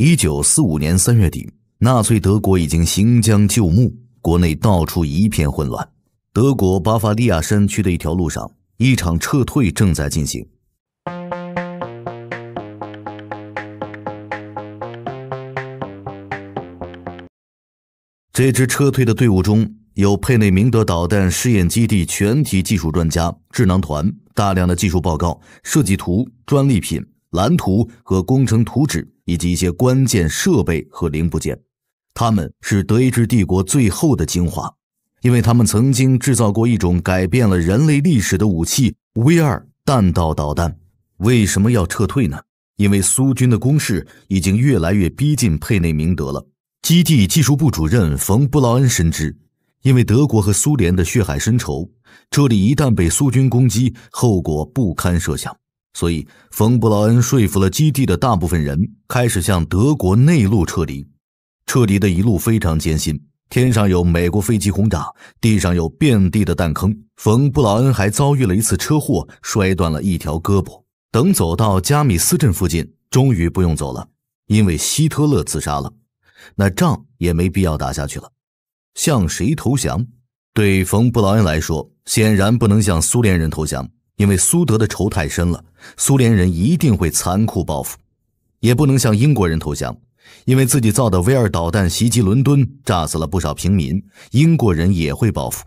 一九四五年三月底，纳粹德国已经行将就木，国内到处一片混乱。德国巴伐利亚山区的一条路上，一场撤退正在进行。这支撤退的队伍中有佩内明德导弹试验基地全体技术专家、智囊团，大量的技术报告、设计图、专利品。蓝图和工程图纸，以及一些关键设备和零部件，它们是德意志帝国最后的精华，因为他们曾经制造过一种改变了人类历史的武器 ——V 二弹道导弹。为什么要撤退呢？因为苏军的攻势已经越来越逼近佩内明德了。基地技术部主任冯布劳恩深知，因为德国和苏联的血海深仇，这里一旦被苏军攻击，后果不堪设想。所以，冯布劳恩说服了基地的大部分人，开始向德国内陆撤离。撤离的一路非常艰辛，天上有美国飞机轰炸，地上有遍地的弹坑。冯布劳恩还遭遇了一次车祸，摔断了一条胳膊。等走到加米斯镇附近，终于不用走了，因为希特勒自杀了，那仗也没必要打下去了。向谁投降？对冯布劳恩来说，显然不能向苏联人投降。因为苏德的仇太深了，苏联人一定会残酷报复，也不能向英国人投降，因为自己造的 V 二导弹袭击伦敦，炸死了不少平民，英国人也会报复。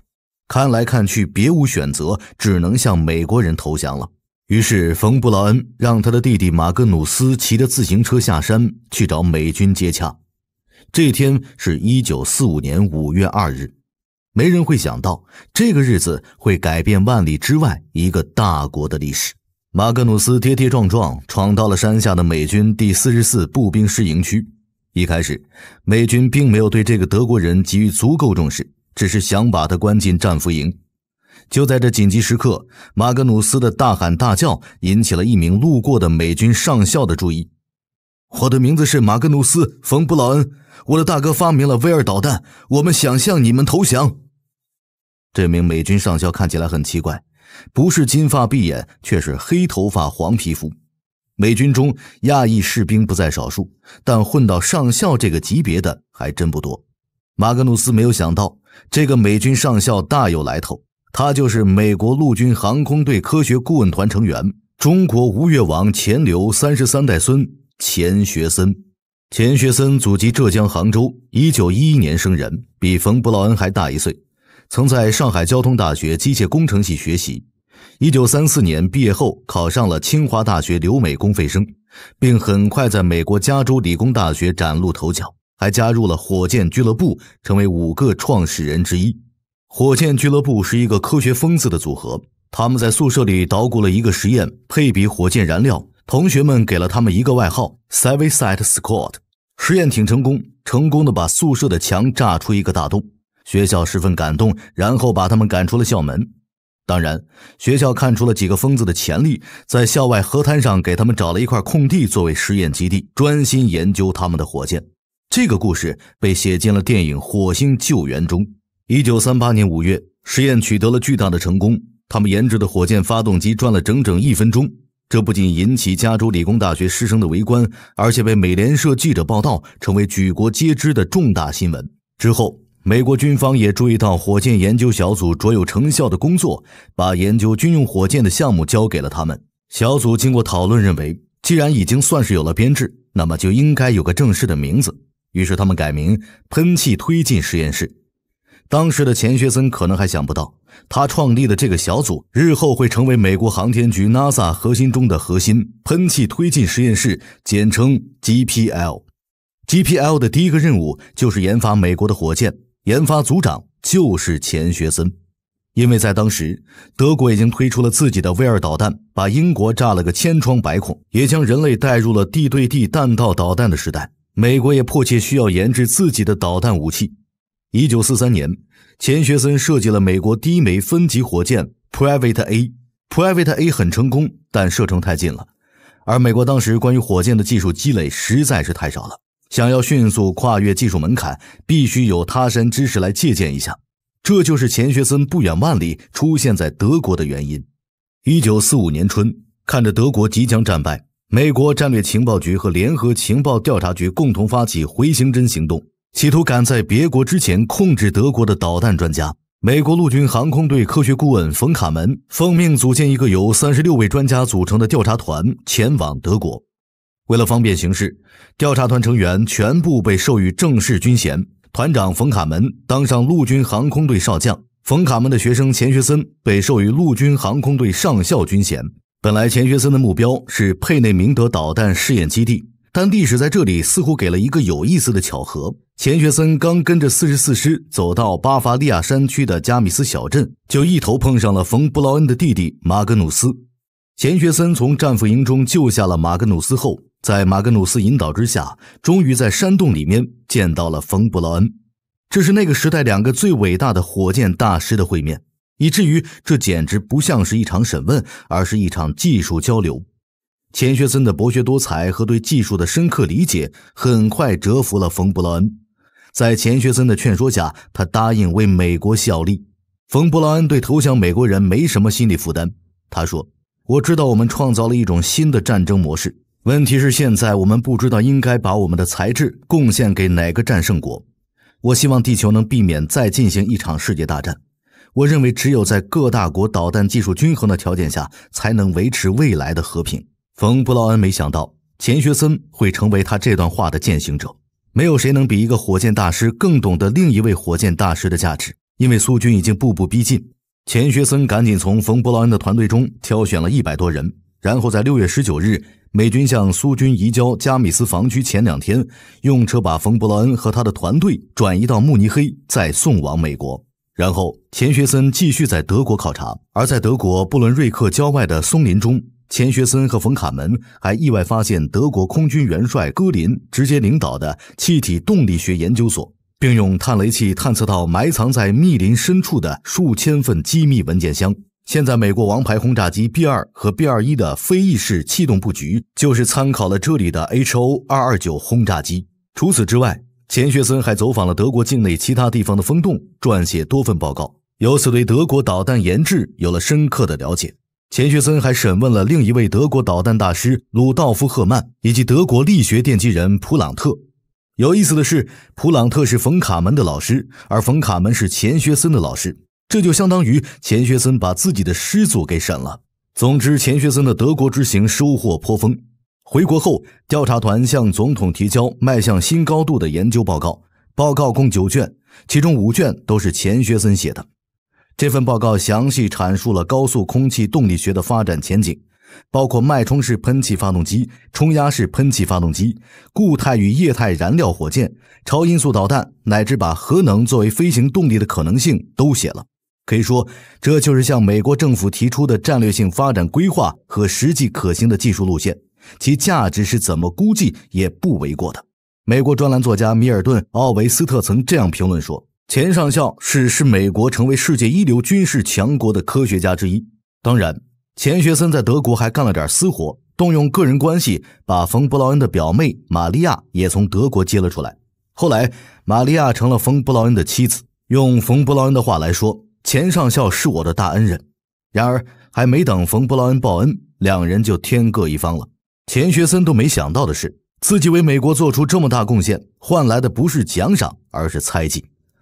看来看去，别无选择，只能向美国人投降了。于是，冯布劳恩让他的弟弟马格努斯骑着自行车下山去找美军接洽。这天是一九四五年五月二日。没人会想到，这个日子会改变万里之外一个大国的历史。马格努斯跌跌撞撞闯到了山下的美军第四十四步兵师营区。一开始，美军并没有对这个德国人给予足够重视，只是想把他关进战俘营。就在这紧急时刻，马格努斯的大喊大叫引起了一名路过的美军上校的注意。“我的名字是马格努斯·冯·布劳恩，我的大哥发明了威尔导弹，我们想向你们投降。”这名美军上校看起来很奇怪，不是金发碧眼，却是黑头发黄皮肤。美军中亚裔士兵不在少数，但混到上校这个级别的还真不多。马格努斯没有想到，这个美军上校大有来头，他就是美国陆军航空队科学顾问团成员，中国吴越王钱镠三十三代孙钱学森。钱学森祖籍浙江杭州，一九一一年生人，比冯布劳恩还大一岁。曾在上海交通大学机械工程系学习，一九三四年毕业后考上了清华大学留美公费生，并很快在美国加州理工大学崭露头角，还加入了火箭俱乐部，成为五个创始人之一。火箭俱乐部是一个科学疯子的组合，他们在宿舍里捣鼓了一个实验，配比火箭燃料。同学们给了他们一个外号 “Seven Site Squad”。实验挺成功，成功的把宿舍的墙炸出一个大洞。学校十分感动，然后把他们赶出了校门。当然，学校看出了几个疯子的潜力，在校外河滩上给他们找了一块空地作为实验基地，专心研究他们的火箭。这个故事被写进了电影《火星救援》中。一九三八年五月，实验取得了巨大的成功，他们研制的火箭发动机转了整整一分钟。这不仅引起加州理工大学师生的围观，而且被美联社记者报道，成为举国皆知的重大新闻。之后。美国军方也注意到火箭研究小组卓有成效的工作，把研究军用火箭的项目交给了他们。小组经过讨论认为，既然已经算是有了编制，那么就应该有个正式的名字。于是他们改名喷气推进实验室。当时的钱学森可能还想不到，他创立的这个小组日后会成为美国航天局 NASA 核心中的核心——喷气推进实验室，简称 g p l g p l 的第一个任务就是研发美国的火箭。研发组长就是钱学森，因为在当时，德国已经推出了自己的 V 二导弹，把英国炸了个千疮百孔，也将人类带入了地对地弹道导弹的时代。美国也迫切需要研制自己的导弹武器。一九四三年，钱学森设计了美国第一枚分级火箭 Private A。Private A 很成功，但射程太近了，而美国当时关于火箭的技术积累实在是太少了。想要迅速跨越技术门槛，必须有他山之石来借鉴一下。这就是钱学森不远万里出现在德国的原因。一九四五年春，看着德国即将战败，美国战略情报局和联合情报调查局共同发起“回形针”行动，企图赶在别国之前控制德国的导弹专家。美国陆军航空队科学顾问冯·卡门奉命组建一个由三十六位专家组成的调查团，前往德国。为了方便行事，调查团成员全部被授予正式军衔。团长冯卡门当上陆军航空队少将，冯卡门的学生钱学森被授予陆军航空队上校军衔。本来钱学森的目标是佩内明德导弹试验基地，但历史在这里似乎给了一个有意思的巧合：钱学森刚跟着四十四师走到巴伐利亚山区的加米斯小镇，就一头碰上了冯布劳恩的弟弟马格努斯。钱学森从战俘营中救下了马格努斯后，在马格努斯引导之下，终于在山洞里面见到了冯布劳恩。这是那个时代两个最伟大的火箭大师的会面，以至于这简直不像是一场审问，而是一场技术交流。钱学森的博学多才和对技术的深刻理解，很快折服了冯布劳恩。在钱学森的劝说下，他答应为美国效力。冯布劳恩对投降美国人没什么心理负担，他说：“我知道我们创造了一种新的战争模式。”问题是，现在我们不知道应该把我们的才智贡献给哪个战胜国。我希望地球能避免再进行一场世界大战。我认为，只有在各大国导弹技术均衡的条件下，才能维持未来的和平。冯布劳恩没想到钱学森会成为他这段话的践行者。没有谁能比一个火箭大师更懂得另一位火箭大师的价值，因为苏军已经步步逼近。钱学森赶紧从冯布劳恩的团队中挑选了一百多人，然后在六月十九日。美军向苏军移交加米斯防区前两天，用车把冯布劳恩和他的团队转移到慕尼黑，再送往美国。然后钱学森继续在德国考察，而在德国布伦瑞克郊外的松林中，钱学森和冯卡门还意外发现德国空军元帅戈林直接领导的气体动力学研究所，并用探雷器探测到埋藏在密林深处的数千份机密文件箱。现在，美国王牌轰炸机 B 二和 B 二一的飞翼式气动布局，就是参考了这里的 HO 二二九轰炸机。除此之外，钱学森还走访了德国境内其他地方的风洞，撰写多份报告，由此对德国导弹研制有了深刻的了解。钱学森还审问了另一位德国导弹大师鲁道夫·赫曼，以及德国力学奠基人普朗特。有意思的是，普朗特是冯·卡门的老师，而冯·卡门是钱学森的老师。这就相当于钱学森把自己的师祖给审了。总之，钱学森的德国之行收获颇丰。回国后，调查团向总统提交《迈向新高度》的研究报告，报告共九卷，其中五卷都是钱学森写的。这份报告详细阐述了高速空气动力学的发展前景，包括脉冲式喷气发动机、冲压式喷气发动机、固态与液态燃料火箭、超音速导弹，乃至把核能作为飞行动力的可能性，都写了。可以说，这就是向美国政府提出的战略性发展规划和实际可行的技术路线，其价值是怎么估计也不为过的。美国专栏作家米尔顿·奥维斯特曾这样评论说：“钱上校是使美国成为世界一流军事强国的科学家之一。”当然，钱学森在德国还干了点私活，动用个人关系把冯·布劳恩的表妹玛利亚也从德国接了出来。后来，玛利亚成了冯·布劳恩的妻子。用冯·布劳恩的话来说。钱上校是我的大恩人，然而还没等冯布劳恩报恩，两人就天各一方了。钱学森都没想到的是，自己为美国做出这么大贡献，换来的不是奖赏，而是猜忌；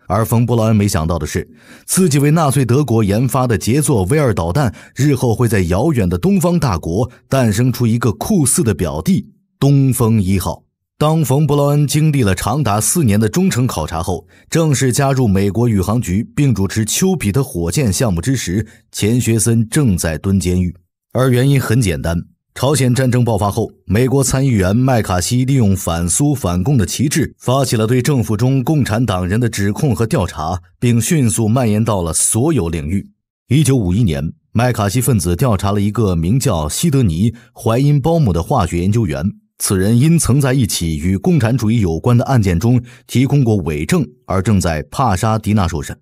而冯布劳恩没想到的是，自己为纳粹德国研发的杰作 V 尔导弹，日后会在遥远的东方大国诞生出一个酷似的表弟——东风一号。当冯布劳恩经历了长达四年的忠诚考察后，正式加入美国宇航局并主持丘比特火箭项目之时，钱学森正在蹲监狱。而原因很简单：朝鲜战争爆发后，美国参议员麦卡锡利用反苏反共的旗帜发起了对政府中共产党人的指控和调查，并迅速蔓延到了所有领域。1951年，麦卡锡分子调查了一个名叫西德尼·怀因鲍姆的化学研究员。此人因曾在一起与共产主义有关的案件中提供过伪证，而正在帕沙迪纳受审。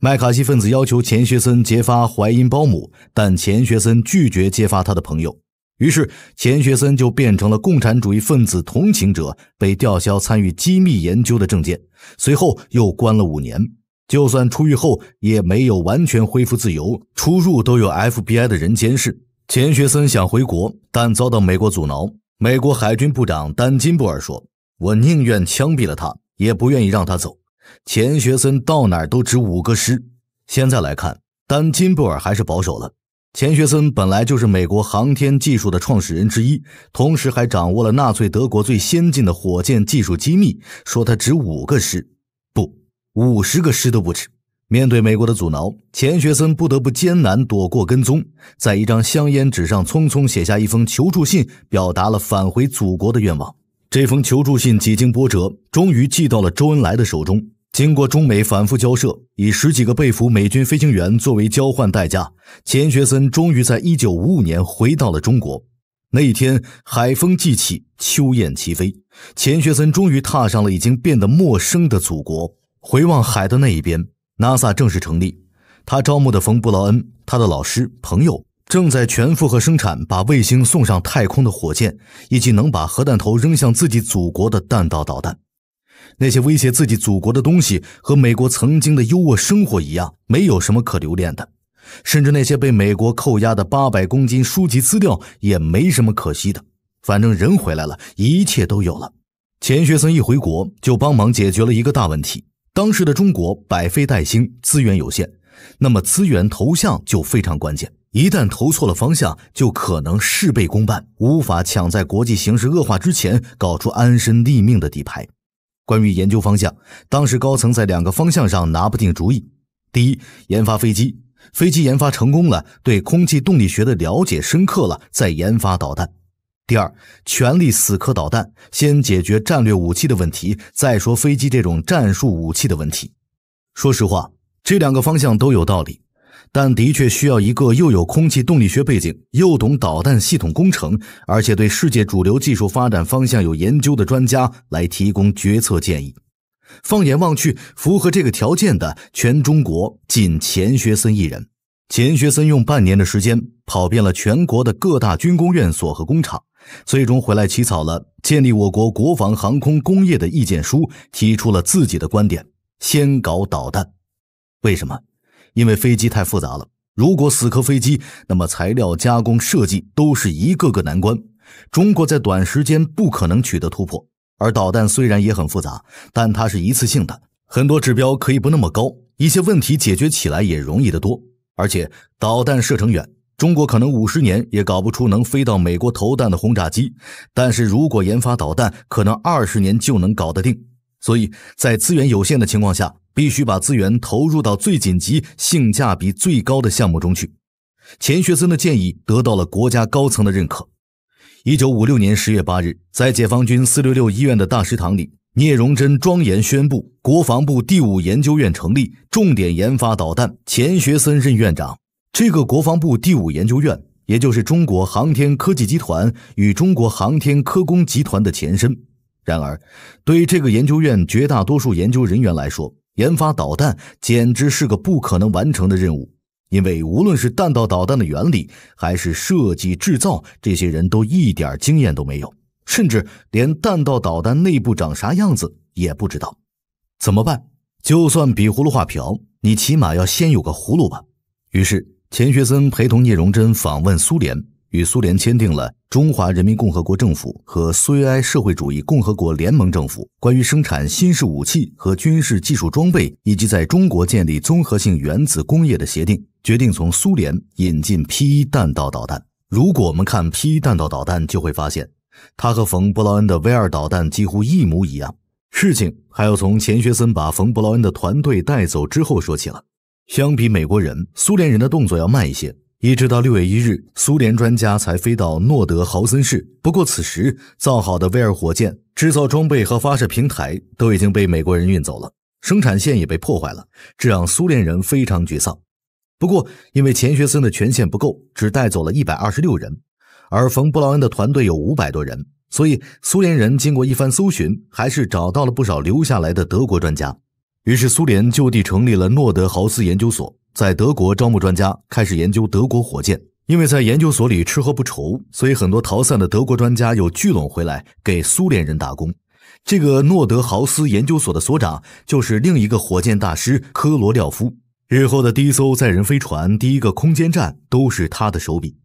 麦卡锡分子要求钱学森揭发怀因包姆，但钱学森拒绝揭发他的朋友，于是钱学森就变成了共产主义分子同情者，被吊销参与机密研究的证件，随后又关了五年。就算出狱后，也没有完全恢复自由，出入都有 FBI 的人监视。钱学森想回国，但遭到美国阻挠。美国海军部长丹金布尔说：“我宁愿枪毙了他，也不愿意让他走。”钱学森到哪儿都值五个师。现在来看，丹金布尔还是保守了。钱学森本来就是美国航天技术的创始人之一，同时还掌握了纳粹德国最先进的火箭技术机密。说他值五个师，不，五十个师都不止。面对美国的阻挠，钱学森不得不艰难躲过跟踪，在一张香烟纸上匆匆写下一封求助信，表达了返回祖国的愿望。这封求助信几经波折，终于寄到了周恩来的手中。经过中美反复交涉，以十几个被俘美军飞行员作为交换代价，钱学森终于在一九五五年回到了中国。那一天，海风既起，秋雁齐飞，钱学森终于踏上了已经变得陌生的祖国。回望海的那一边。NASA 正式成立，他招募的冯布劳恩，他的老师、朋友正在全负荷生产把卫星送上太空的火箭，以及能把核弹头扔向自己祖国的弹道导弹。那些威胁自己祖国的东西和美国曾经的优渥生活一样，没有什么可留恋的。甚至那些被美国扣押的八百公斤书籍资料也没什么可惜的，反正人回来了，一切都有了。钱学森一回国就帮忙解决了一个大问题。当时的中国百废待兴，资源有限，那么资源投向就非常关键。一旦投错了方向，就可能事倍功半，无法抢在国际形势恶化之前搞出安身立命的底牌。关于研究方向，当时高层在两个方向上拿不定主意：第一，研发飞机；飞机研发成功了，对空气动力学的了解深刻了，再研发导弹。第二，全力死磕导弹，先解决战略武器的问题，再说飞机这种战术武器的问题。说实话，这两个方向都有道理，但的确需要一个又有空气动力学背景，又懂导弹系统工程，而且对世界主流技术发展方向有研究的专家来提供决策建议。放眼望去，符合这个条件的，全中国仅钱学森一人。钱学森用半年的时间，跑遍了全国的各大军工院所和工厂。最终回来起草了建立我国国防航空工业的意见书，提出了自己的观点：先搞导弹。为什么？因为飞机太复杂了，如果死磕飞机，那么材料加工、设计都是一个个难关，中国在短时间不可能取得突破。而导弹虽然也很复杂，但它是一次性的，很多指标可以不那么高，一些问题解决起来也容易得多，而且导弹射程远。中国可能五十年也搞不出能飞到美国投弹的轰炸机，但是如果研发导弹，可能二十年就能搞得定。所以在资源有限的情况下，必须把资源投入到最紧急、性价比最高的项目中去。钱学森的建议得到了国家高层的认可。一九五六年十月八日，在解放军四六六医院的大食堂里，聂荣臻庄严宣布，国防部第五研究院成立，重点研发导弹，钱学森任院长。这个国防部第五研究院，也就是中国航天科技集团与中国航天科工集团的前身。然而，对这个研究院绝大多数研究人员来说，研发导弹简直是个不可能完成的任务。因为无论是弹道导弹的原理，还是设计制造，这些人都一点经验都没有，甚至连弹道导弹内部长啥样子也不知道。怎么办？就算比葫芦画瓢，你起码要先有个葫芦吧。于是。钱学森陪同聂荣臻访问苏联，与苏联签订了《中华人民共和国政府和苏维埃社会主义共和国联盟政府关于生产新式武器和军事技术装备以及在中国建立综合性原子工业的协定》，决定从苏联引进 P 弹道导弹。如果我们看 P 弹道导弹，就会发现它和冯布劳恩的 V2 导弹几乎一模一样。事情还要从钱学森把冯布劳恩的团队带走之后说起了。相比美国人，苏联人的动作要慢一些。一直到六月一日，苏联专家才飞到诺德豪森市。不过，此时造好的威尔火箭制造装备和发射平台都已经被美国人运走了，生产线也被破坏了，这让苏联人非常沮丧。不过，因为钱学森的权限不够，只带走了一百二十六人，而冯布劳恩的团队有五百多人，所以苏联人经过一番搜寻，还是找到了不少留下来的德国专家。于是，苏联就地成立了诺德豪斯研究所，在德国招募专家，开始研究德国火箭。因为在研究所里吃喝不愁，所以很多逃散的德国专家又聚拢回来给苏联人打工。这个诺德豪斯研究所的所长就是另一个火箭大师科罗廖夫，日后的第一艘载人飞船、第一个空间站都是他的手笔。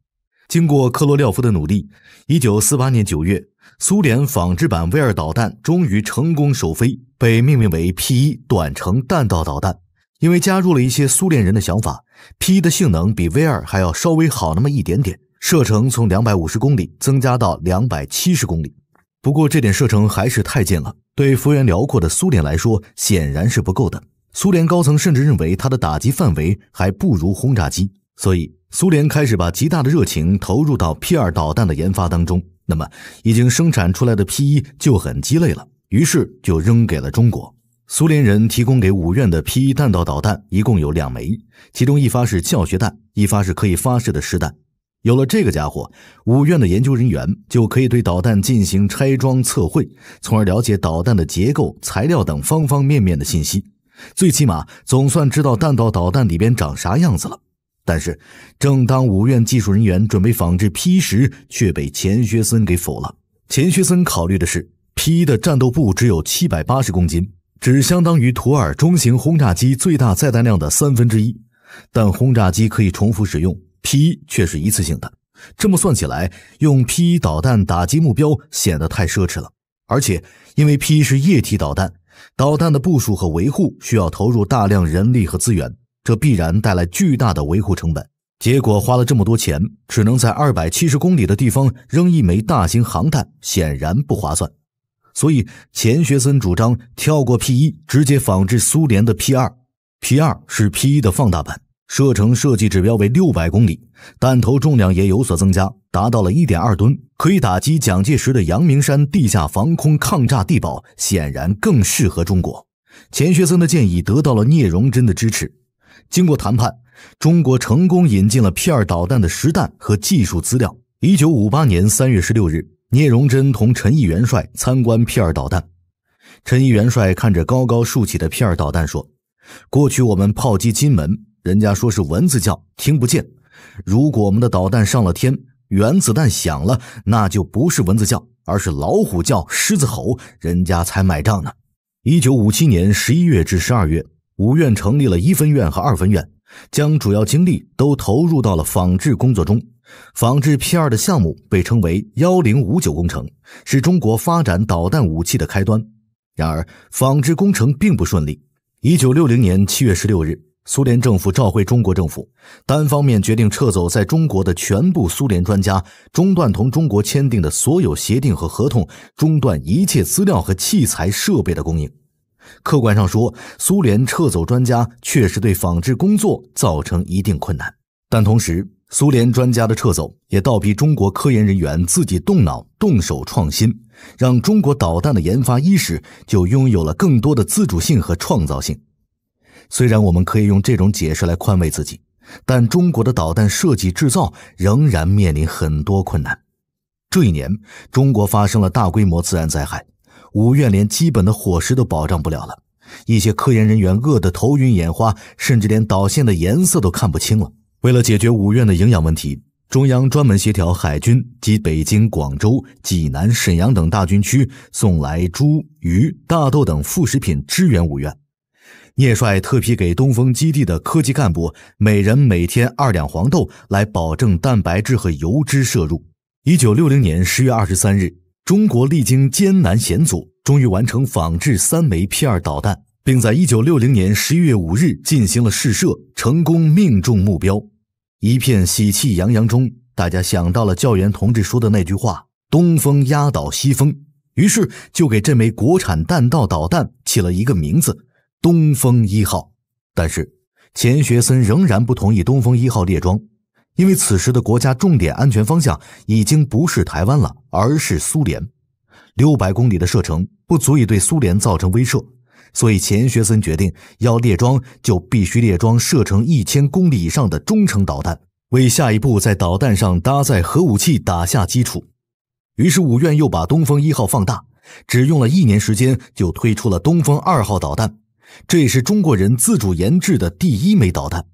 经过克罗廖夫的努力，一九四八年九月，苏联仿制版 V 二导弹终于成功首飞，被命名为 P 一短程弹道导弹。因为加入了一些苏联人的想法，P 一的性能比 V 二还要稍微好那么一点点，射程从两百五十公里增加到两百七十公里。不过，这点射程还是太近了，对幅员辽阔的苏联来说显然是不够的。苏联高层甚至认为它的打击范围还不如轰炸机，所以。苏联开始把极大的热情投入到 P 二导弹的研发当中，那么已经生产出来的 P 一就很鸡肋了，于是就扔给了中国。苏联人提供给五院的 P 一弹道导弹一共有两枚，其中一发是教学弹，一发是可以发射的实弹。有了这个家伙，五院的研究人员就可以对导弹进行拆装测绘，从而了解导弹的结构、材料等方方面面的信息。最起码总算知道弹道导弹里边长啥样子了。但是，正当五院技术人员准备仿制 P 时，却被钱学森给否了。钱学森考虑的是，P 的战斗部只有七百八十公斤，只相当于图二中型轰炸机最大载弹量的三分之一。但轰炸机可以重复使用，P 却是一次性的。这么算起来，用 P 一导弹打击目标显得太奢侈了。而且，因为 P 是液体导弹，导弹的部署和维护需要投入大量人力和资源。这必然带来巨大的维护成本，结果花了这么多钱，只能在二百七十公里的地方扔一枚大型航弹，显然不划算。所以钱学森主张跳过 P 一，直接仿制苏联的 P 二。P 二是 P 一的放大版，射程设计指标为六百公里，弹头重量也有所增加，达到了一点二吨，可以打击蒋介石的阳明山地下防空抗炸地堡，显然更适合中国。钱学森的建议得到了聂荣臻的支持。经过谈判，中国成功引进了 P 二导弹的实弹和技术资料。一九五八年三月十六日，聂荣臻同陈毅元帅参观 P 二导弹。陈毅元帅看着高高竖起的 P 二导弹说：“过去我们炮击金门，人家说是蚊子叫，听不见。如果我们的导弹上了天，原子弹响了，那就不是蚊子叫，而是老虎叫、狮子吼，人家才买账呢。”一九五七年十一月至十二月。五院成立了一分院和二分院，将主要精力都投入到了仿制工作中。仿制 P 二的项目被称为“幺零五九工程”，是中国发展导弹武器的开端。然而，仿制工程并不顺利。一九六零年七月十六日，苏联政府召回中国政府，单方面决定撤走在中国的全部苏联专家，中断同中国签订的所有协定和合同，中断一切资料和器材设备的供应。客观上说，苏联撤走专家确实对仿制工作造成一定困难，但同时，苏联专家的撤走也倒逼中国科研人员自己动脑动手创新，让中国导弹的研发伊始就拥有了更多的自主性和创造性。虽然我们可以用这种解释来宽慰自己，但中国的导弹设计制造仍然面临很多困难。这一年，中国发生了大规模自然灾害。五院连基本的伙食都保障不了了，一些科研人员饿得头晕眼花，甚至连导线的颜色都看不清了。为了解决五院的营养问题，中央专门协调海军及北京、广州、济南、沈阳等大军区送来猪、鱼、大豆等副食品支援五院。聂帅特批给东风基地的科技干部每人每天二两黄豆，来保证蛋白质和油脂摄入。一九六零年十月二十三日。中国历经艰难险阻，终于完成仿制三枚 P 二导弹，并在一九六零年十一月五日进行了试射，成功命中目标。一片喜气洋洋中，大家想到了教员同志说的那句话：“东风压倒西风。”于是就给这枚国产弹道导弹起了一个名字——“东风一号”。但是钱学森仍然不同意“东风一号”列装。因为此时的国家重点安全方向已经不是台湾了，而是苏联。六百公里的射程不足以对苏联造成威慑，所以钱学森决定要列装，就必须列装射程一千公里以上的中程导弹，为下一步在导弹上搭载核武器打下基础。于是五院又把东风一号放大，只用了一年时间就推出了东风二号导弹，这也是中国人自主研制的第一枚导弹。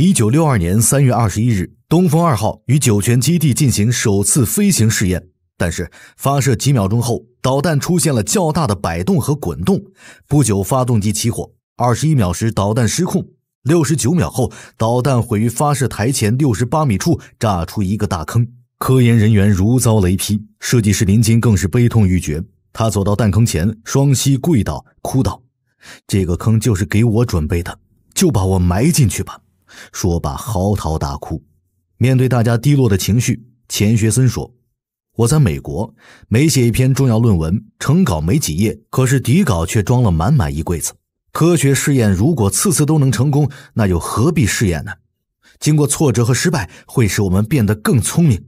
一九六二年三月二十一日，东风二号与酒泉基地进行首次飞行试验，但是发射几秒钟后，导弹出现了较大的摆动和滚动，不久发动机起火，二十一秒时导弹失控，六十九秒后导弹毁于发射台前六十八米处，炸出一个大坑。科研人员如遭雷劈，设计师林金更是悲痛欲绝，他走到弹坑前，双膝跪倒，哭道：“这个坑就是给我准备的，就把我埋进去吧。”说罢，嚎啕大哭。面对大家低落的情绪，钱学森说：“我在美国，每写一篇重要论文，成稿没几页，可是底稿却装了满满一柜子。科学试验如果次次都能成功，那又何必试验呢？经过挫折和失败，会使我们变得更聪明。”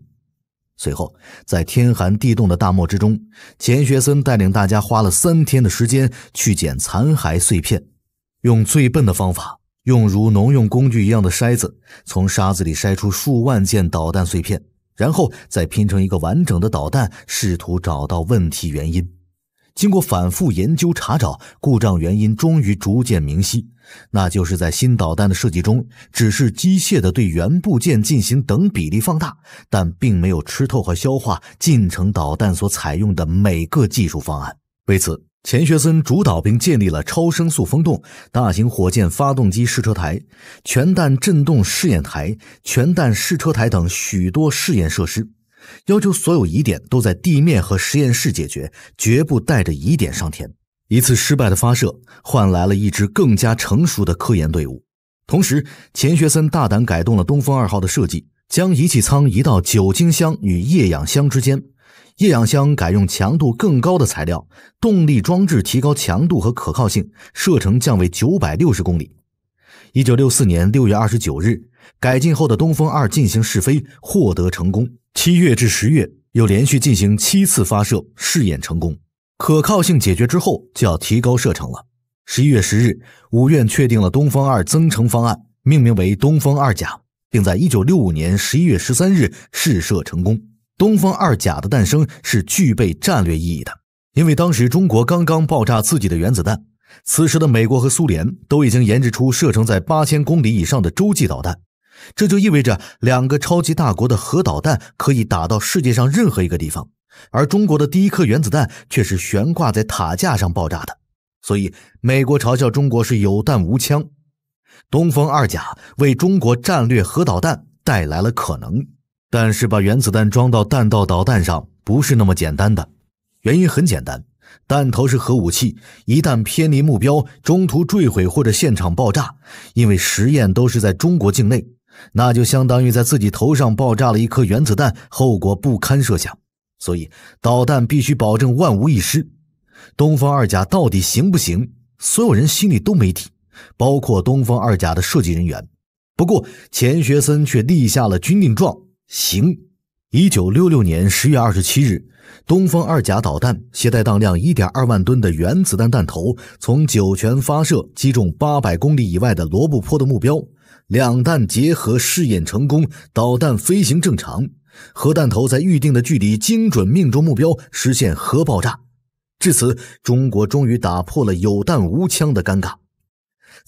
随后，在天寒地冻的大漠之中，钱学森带领大家花了三天的时间去捡残骸碎片，用最笨的方法。用如农用工具一样的筛子，从沙子里筛出数万件导弹碎片，然后再拼成一个完整的导弹，试图找到问题原因。经过反复研究查找故障原因，终于逐渐明晰，那就是在新导弹的设计中，只是机械的对原部件进行等比例放大，但并没有吃透和消化进程导弹所采用的每个技术方案。为此。钱学森主导并建立了超声速风洞、大型火箭发动机试车台、全弹振动试验台、全弹试车台等许多试验设施，要求所有疑点都在地面和实验室解决，绝不带着疑点上天。一次失败的发射，换来了一支更加成熟的科研队伍。同时，钱学森大胆改动了东风二号的设计，将仪器舱移到酒精箱与液氧箱之间。液氧箱改用强度更高的材料，动力装置提高强度和可靠性，射程降为九百六十公里。一九六四年六月二十九日，改进后的东风二进行试飞，获得成功。七月至十月又连续进行七次发射试验成功，可靠性解决之后就要提高射程了。十一月十日，五院确定了东风二增程方案，命名为东风二甲，并在一九六五年十一月十三日试射成功。东风二甲的诞生是具备战略意义的，因为当时中国刚刚爆炸自己的原子弹，此时的美国和苏联都已经研制出射程在八千公里以上的洲际导弹，这就意味着两个超级大国的核导弹可以打到世界上任何一个地方，而中国的第一颗原子弹却是悬挂在塔架上爆炸的，所以美国嘲笑中国是有弹无枪。东风二甲为中国战略核导弹带来了可能。但是把原子弹装到弹道导弹上不是那么简单的，原因很简单，弹头是核武器，一旦偏离目标，中途坠毁或者现场爆炸，因为实验都是在中国境内，那就相当于在自己头上爆炸了一颗原子弹，后果不堪设想。所以导弹必须保证万无一失。东方二甲到底行不行？所有人心里都没底，包括东方二甲的设计人员。不过钱学森却立下了军令状。行，一九六六年十月二十七日，东风二甲导弹携带当量一点二万吨的原子弹弹头，从酒泉发射，击中八百公里以外的罗布泊的目标，两弹结合试验成功，导弹飞行正常，核弹头在预定的距离精准命中目标，实现核爆炸。至此，中国终于打破了有弹无枪的尴尬。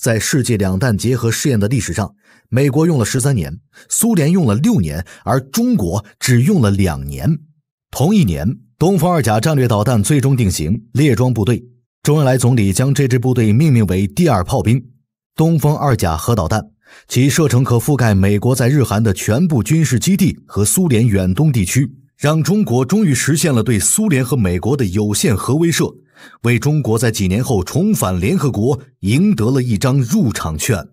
在世界两弹结合试验的历史上，美国用了十三年，苏联用了六年，而中国只用了两年。同一年，东风二甲战略导弹最终定型，列装部队。周恩来总理将这支部队命名为“第二炮兵”。东风二甲核导弹，其射程可覆盖美国在日韩的全部军事基地和苏联远东地区。让中国终于实现了对苏联和美国的有限核威慑，为中国在几年后重返联合国赢得了一张入场券。